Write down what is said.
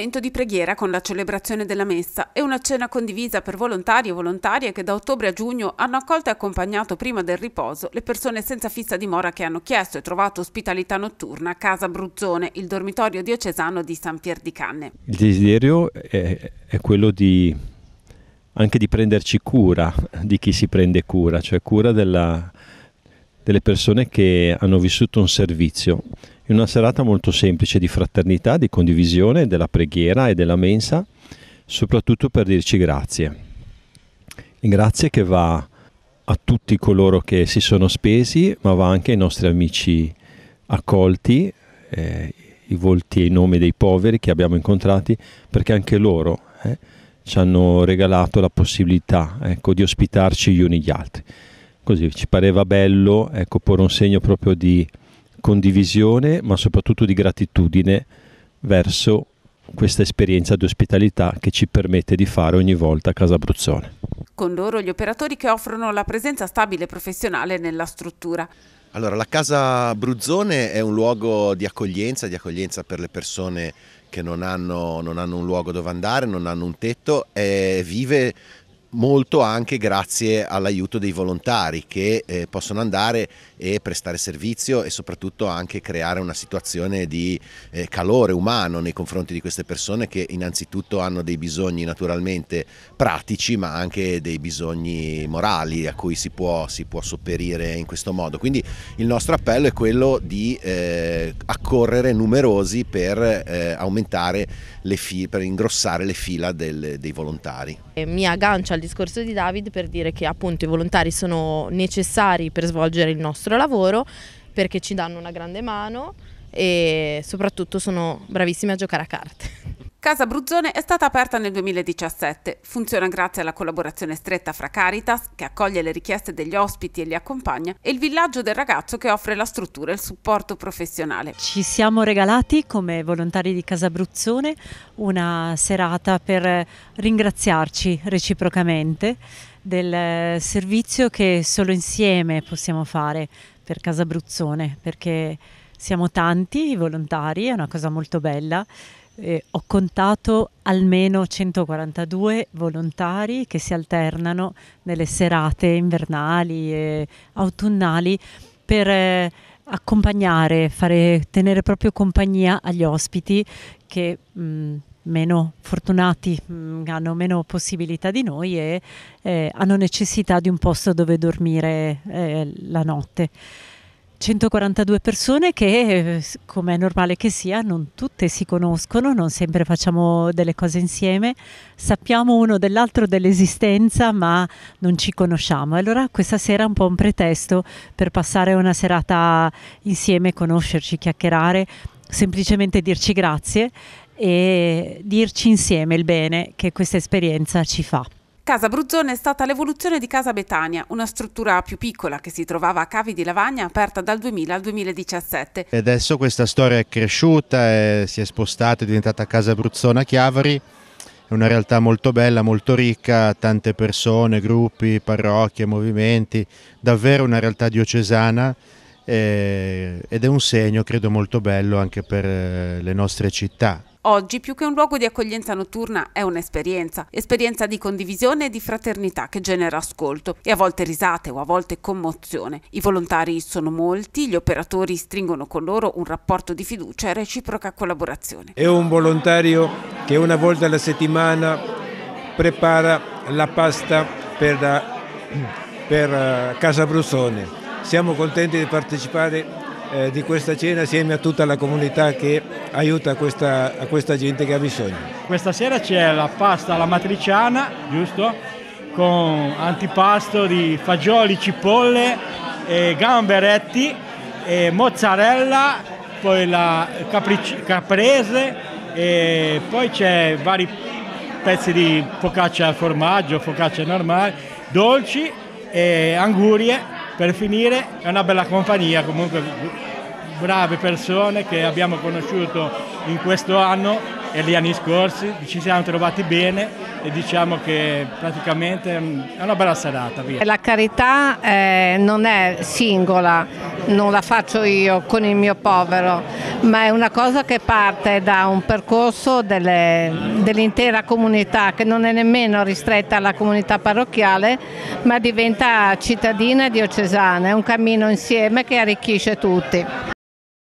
momento di preghiera con la celebrazione della messa e una cena condivisa per volontari e volontarie che da ottobre a giugno hanno accolto e accompagnato prima del riposo le persone senza fissa dimora che hanno chiesto e trovato ospitalità notturna a Casa Bruzzone, il dormitorio diocesano di San Pier di Canne. Il desiderio è, è quello di, anche di prenderci cura di chi si prende cura, cioè cura della, delle persone che hanno vissuto un servizio in una serata molto semplice di fraternità, di condivisione, della preghiera e della mensa, soprattutto per dirci grazie. grazie che va a tutti coloro che si sono spesi, ma va anche ai nostri amici accolti, eh, i volti e i nomi dei poveri che abbiamo incontrati, perché anche loro eh, ci hanno regalato la possibilità ecco, di ospitarci gli uni gli altri. Così ci pareva bello ecco, porre un segno proprio di condivisione, ma soprattutto di gratitudine verso questa esperienza di ospitalità che ci permette di fare ogni volta a Casa Bruzzone. Con loro gli operatori che offrono la presenza stabile e professionale nella struttura. Allora, la Casa Bruzzone è un luogo di accoglienza, di accoglienza per le persone che non hanno, non hanno un luogo dove andare, non hanno un tetto, e vive molto anche grazie all'aiuto dei volontari che eh, possono andare e prestare servizio e soprattutto anche creare una situazione di eh, calore umano nei confronti di queste persone che innanzitutto hanno dei bisogni naturalmente pratici ma anche dei bisogni morali a cui si può, si può sopperire in questo modo. Quindi il nostro appello è quello di eh, accorrere numerosi per eh, aumentare le file, per ingrossare le fila del, dei volontari. Eh, mi aggancia al discorso di David per dire che appunto i volontari sono necessari per svolgere il nostro lavoro perché ci danno una grande mano e soprattutto sono bravissimi a giocare a carte. Casa Bruzzone è stata aperta nel 2017, funziona grazie alla collaborazione stretta fra Caritas, che accoglie le richieste degli ospiti e li accompagna, e il villaggio del ragazzo che offre la struttura e il supporto professionale. Ci siamo regalati come volontari di Casa Bruzzone una serata per ringraziarci reciprocamente del servizio che solo insieme possiamo fare per Casa Bruzzone, perché siamo tanti i volontari, è una cosa molto bella eh, ho contato almeno 142 volontari che si alternano nelle serate invernali e autunnali per eh, accompagnare, fare, tenere proprio compagnia agli ospiti che mh, mm, meno fortunati mh, mm, hanno meno possibilità di noi e eh, hanno necessità di un posto dove dormire eh, la notte. 142 persone che, come è normale che sia, non tutte si conoscono, non sempre facciamo delle cose insieme, sappiamo uno dell'altro dell'esistenza, ma non ci conosciamo. Allora questa sera è un po' un pretesto per passare una serata insieme, conoscerci, chiacchierare, semplicemente dirci grazie e dirci insieme il bene che questa esperienza ci fa. Casa Bruzzone è stata l'evoluzione di Casa Betania, una struttura più piccola che si trovava a Cavi di Lavagna aperta dal 2000 al 2017. E adesso questa storia è cresciuta, è, si è spostata, è diventata Casa Bruzzone a Chiavari, è una realtà molto bella, molto ricca, tante persone, gruppi, parrocchie, movimenti, davvero una realtà diocesana eh, ed è un segno credo molto bello anche per eh, le nostre città. Oggi più che un luogo di accoglienza notturna è un'esperienza, esperienza di condivisione e di fraternità che genera ascolto e a volte risate o a volte commozione. I volontari sono molti, gli operatori stringono con loro un rapporto di fiducia e reciproca collaborazione. È un volontario che una volta alla settimana prepara la pasta per, per eh, Casa Brussone. Siamo contenti di partecipare eh, di questa cena assieme a tutta la comunità che aiuta questa, a questa gente che ha bisogno. Questa sera c'è la pasta alla matriciana, giusto? Con antipasto di fagioli, cipolle, e gamberetti, e mozzarella, poi la capric- caprese e poi c'è vari pezzi di focaccia al formaggio, focaccia normale, dolci e angurie per finire è una bella compagnia, comunque brave persone che abbiamo conosciuto in questo anno e gli anni scorsi, ci siamo trovati bene e diciamo che praticamente mm, è una bella serata. Via. La carità eh, non è singola, non la faccio io con il mio povero, ma è una cosa che parte da un percorso dell'intera comunità che non è nemmeno ristretta alla comunità parrocchiale, ma diventa cittadina diocesana, è un cammino insieme che arricchisce tutti.